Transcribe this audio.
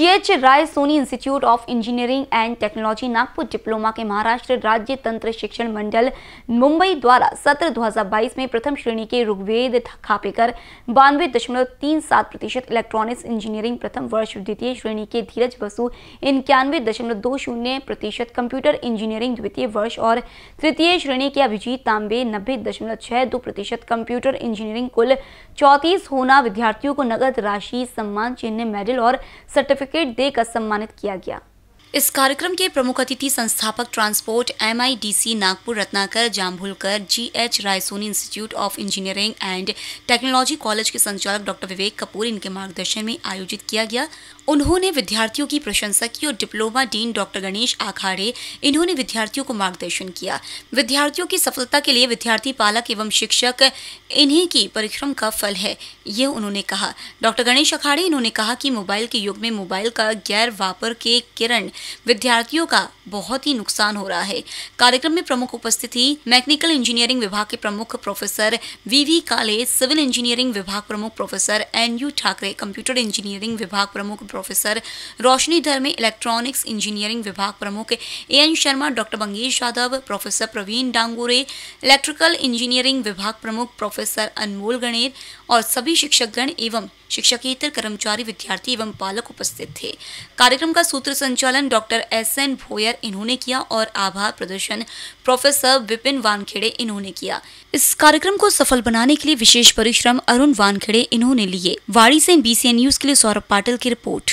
GH Rai Soni institute of engineering and technology Nagpur diploma के महाराष्ट्र राज्य तंत्र शिक्षण मंडल मुंबई द्वारा सत्र 2022 में प्रथम श्रेणी के ऋग्वेद खापेकर बानवे दशमलव तीन सात प्रतिशत इलेक्ट्रॉनिक्स इंजीनियरिंग प्रथम वर्ष द्वितीय श्रेणी के धीरज बसु इक्यानवे दशमलव दो शून्य प्रतिशत कंप्यूटर इंजीनियरिंग द्वितीय वर्ष और तृतीय श्रेणी के अभिजीत तांबे नब्बे दशमलव छह दो प्रतिशत कंप्यूटर इंजीनियरिंग कुल चौंतीस होना विद्यार्थियों को नगद राशि सम्मान चिन्ह मेडल और सर्टिफिकेट सर्टिफिकेट देकर सम्मानित किया गया इस कार्यक्रम के प्रमुख अतिथि संस्थापक transport M Nagpur Ratnakar Jambhulkar H Raisoni institute of engineering and technology college के संचालक डॉक्टर विवेक कपूर इनके मार्गदर्शन में आयोजित किया गया उन्होंने विद्यार्थियों की प्रशंसा की और diploma dean doctor Ganesh Akhade इन्होंने विद्यार्थियों को मार्गदर्शन किया विद्यार्थियों की सफलता के लिए विद्यार्थी पालक एवं शिक्षक इन्हीं की परिश्रम का फल है ये उन्होंने कहा डॉक्टर गणेश अखाड़े इन्होंने कहा कि मोबाइल के युग में मोबाइल का गैर वापर के किरण विद्यार्थियों का बहुत ही नुकसान हो रहा है कार्यक्रम में प्रमुख उपस्थिति मैकेनिकल इंजीनियरिंग विभाग के प्रमुख प्रोफेसर वीवी काले सिविल इंजीनियरिंग विभाग प्रमुख professor N U Thackeray computer engineering विभाग प्रमुख प्रोफेसर रोशनी धर में इलेक्ट्रॉनिक्स इंजीनियरिंग विभाग प्रमुख A N Sharma doctor Mangesh Yadav professor Praveen Dangure electrical engineering विभाग प्रमुख प्रोफेसर अनमोल गणेर और सभी शिक्षकगण एवं शिक्षकेतर कर्मचारी विद्यार्थी एवं पालक उपस्थित थे कार्यक्रम का सूत्र संचालन डॉक्टर एस एन भोयर इन्होंने किया और आभार प्रदर्शन प्रोफेसर विपिन वानखेड़े इन्होंने किया इस कार्यक्रम को सफल बनाने के लिए विशेष परिश्रम अरुण वानखेड़े इन्होंने लिए वाड़ी से बी न्यूज के लिए सौरभ पाटिल की रिपोर्ट